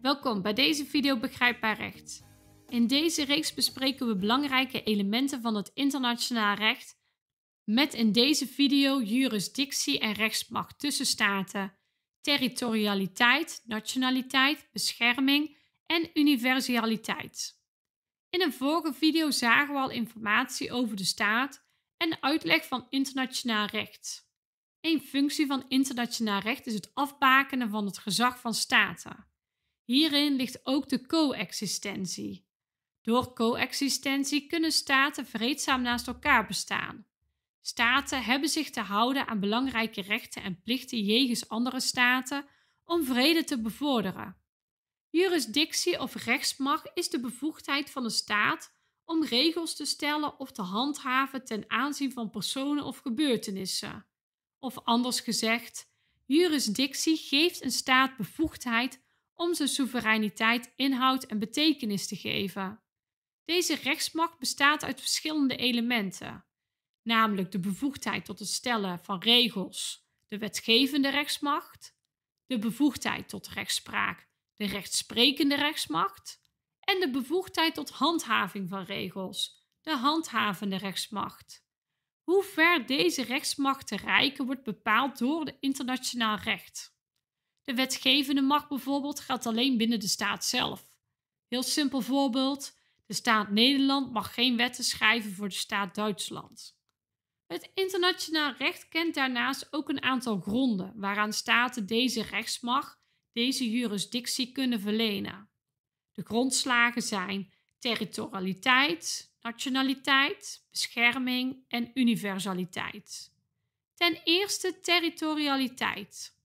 Welkom bij deze video Begrijpbaar Recht. In deze reeks bespreken we belangrijke elementen van het internationaal recht met in deze video jurisdictie en rechtsmacht tussen staten, territorialiteit, nationaliteit, bescherming en universaliteit. In een vorige video zagen we al informatie over de staat en uitleg van internationaal recht. Een functie van internationaal recht is het afbakenen van het gezag van staten. Hierin ligt ook de coexistentie. Door coexistentie kunnen staten vreedzaam naast elkaar bestaan. Staten hebben zich te houden aan belangrijke rechten en plichten jegens andere staten om vrede te bevorderen. Jurisdictie of rechtsmacht is de bevoegdheid van een staat om regels te stellen of te handhaven ten aanzien van personen of gebeurtenissen. Of anders gezegd, jurisdictie geeft een staat bevoegdheid om zijn soevereiniteit inhoud en betekenis te geven. Deze rechtsmacht bestaat uit verschillende elementen, namelijk de bevoegdheid tot het stellen van regels, de wetgevende rechtsmacht, de bevoegdheid tot rechtspraak, de rechtsprekende rechtsmacht en de bevoegdheid tot handhaving van regels, de handhavende rechtsmacht. Hoe ver deze rechtsmacht te reiken wordt bepaald door het internationaal recht. De wetgevende macht bijvoorbeeld geldt alleen binnen de staat zelf. Heel simpel voorbeeld: de staat Nederland mag geen wetten schrijven voor de staat Duitsland. Het internationaal recht kent daarnaast ook een aantal gronden waaraan staten deze rechtsmacht, deze jurisdictie kunnen verlenen. De grondslagen zijn territorialiteit, nationaliteit, bescherming en universaliteit. Ten eerste territorialiteit.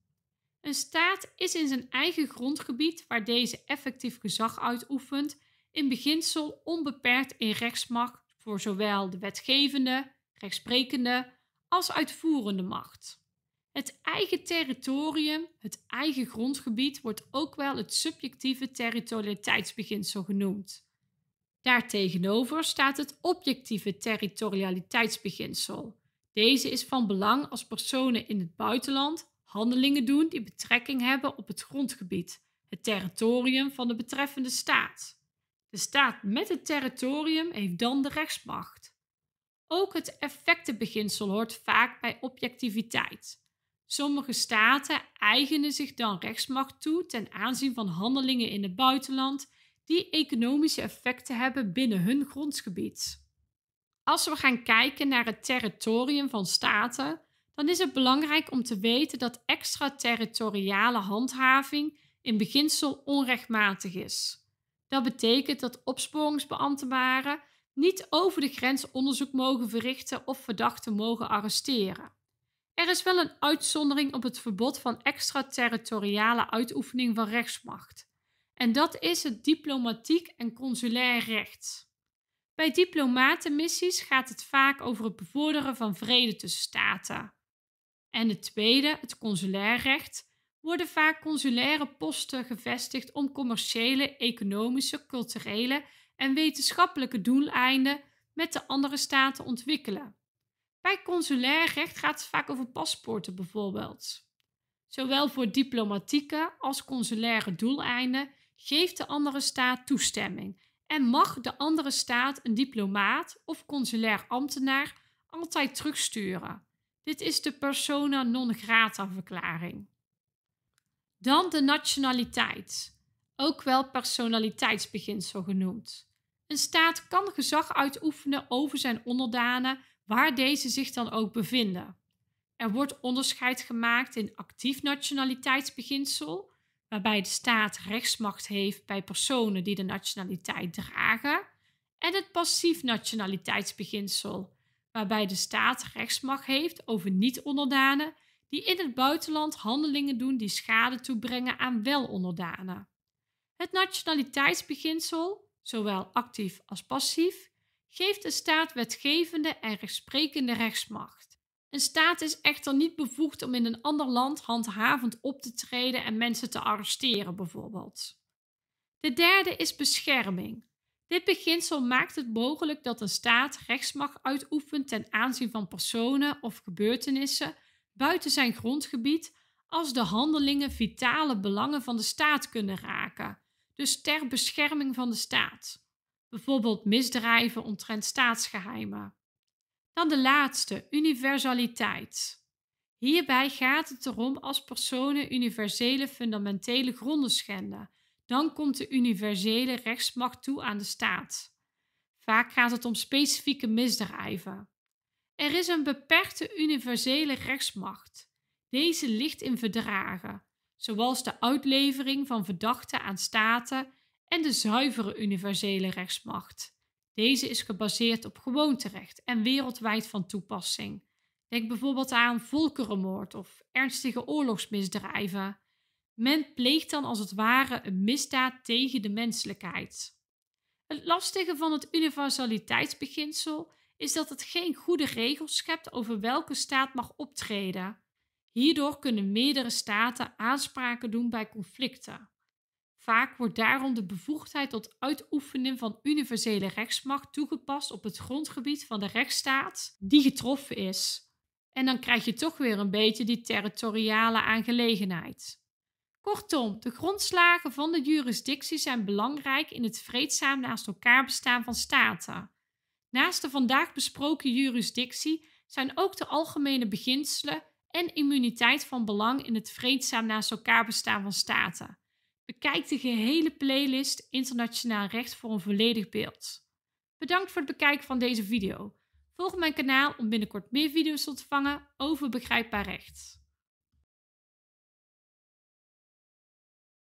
Een staat is in zijn eigen grondgebied, waar deze effectief gezag uitoefent, in beginsel onbeperkt in rechtsmacht voor zowel de wetgevende, rechtsprekende als uitvoerende macht. Het eigen territorium, het eigen grondgebied, wordt ook wel het subjectieve territorialiteitsbeginsel genoemd. Daartegenover staat het objectieve territorialiteitsbeginsel. Deze is van belang als personen in het buitenland handelingen doen die betrekking hebben op het grondgebied, het territorium van de betreffende staat. De staat met het territorium heeft dan de rechtsmacht. Ook het effectenbeginsel hoort vaak bij objectiviteit. Sommige staten eigenen zich dan rechtsmacht toe ten aanzien van handelingen in het buitenland die economische effecten hebben binnen hun grondgebied. Als we gaan kijken naar het territorium van staten, dan is het belangrijk om te weten dat extraterritoriale handhaving in beginsel onrechtmatig is. Dat betekent dat opsporingsbeambtenaren niet over de grens onderzoek mogen verrichten of verdachten mogen arresteren. Er is wel een uitzondering op het verbod van extraterritoriale uitoefening van rechtsmacht. En dat is het diplomatiek en consulair recht. Bij diplomatenmissies gaat het vaak over het bevorderen van vrede tussen staten. En het tweede, het consulair recht, worden vaak consulaire posten gevestigd om commerciële, economische, culturele en wetenschappelijke doeleinden met de andere staat te ontwikkelen. Bij consulair recht gaat het vaak over paspoorten bijvoorbeeld. Zowel voor diplomatieke als consulaire doeleinden geeft de andere staat toestemming en mag de andere staat een diplomaat of consulair ambtenaar altijd terugsturen dit is de persona non grata verklaring. Dan de nationaliteit, ook wel personaliteitsbeginsel genoemd. Een staat kan gezag uitoefenen over zijn onderdanen waar deze zich dan ook bevinden. Er wordt onderscheid gemaakt in actief nationaliteitsbeginsel, waarbij de staat rechtsmacht heeft bij personen die de nationaliteit dragen, en het passief nationaliteitsbeginsel, waarbij de staat rechtsmacht heeft over niet-onderdanen die in het buitenland handelingen doen die schade toebrengen aan wel-onderdanen. Het nationaliteitsbeginsel, zowel actief als passief, geeft de staat wetgevende en rechtsprekende rechtsmacht. Een staat is echter niet bevoegd om in een ander land handhavend op te treden en mensen te arresteren, bijvoorbeeld. De derde is bescherming, dit beginsel maakt het mogelijk dat een staat rechtsmacht uitoefent ten aanzien van personen of gebeurtenissen buiten zijn grondgebied als de handelingen vitale belangen van de staat kunnen raken, dus ter bescherming van de staat. Bijvoorbeeld misdrijven omtrent staatsgeheimen. Dan de laatste, universaliteit. Hierbij gaat het erom als personen universele fundamentele gronden schenden dan komt de universele rechtsmacht toe aan de staat. Vaak gaat het om specifieke misdrijven. Er is een beperkte universele rechtsmacht. Deze ligt in verdragen, zoals de uitlevering van verdachten aan staten en de zuivere universele rechtsmacht. Deze is gebaseerd op gewoonterecht en wereldwijd van toepassing. Denk bijvoorbeeld aan volkerenmoord of ernstige oorlogsmisdrijven. Men pleegt dan als het ware een misdaad tegen de menselijkheid. Het lastige van het universaliteitsbeginsel is dat het geen goede regels schept over welke staat mag optreden. Hierdoor kunnen meerdere staten aanspraken doen bij conflicten. Vaak wordt daarom de bevoegdheid tot uitoefenen van universele rechtsmacht toegepast op het grondgebied van de rechtsstaat die getroffen is. En dan krijg je toch weer een beetje die territoriale aangelegenheid. Kortom, de grondslagen van de jurisdictie zijn belangrijk in het vreedzaam naast elkaar bestaan van staten. Naast de vandaag besproken jurisdictie zijn ook de algemene beginselen en immuniteit van belang in het vreedzaam naast elkaar bestaan van staten. Bekijk de gehele playlist Internationaal Recht voor een volledig beeld. Bedankt voor het bekijken van deze video. Volg mijn kanaal om binnenkort meer video's te ontvangen over begrijpbaar recht.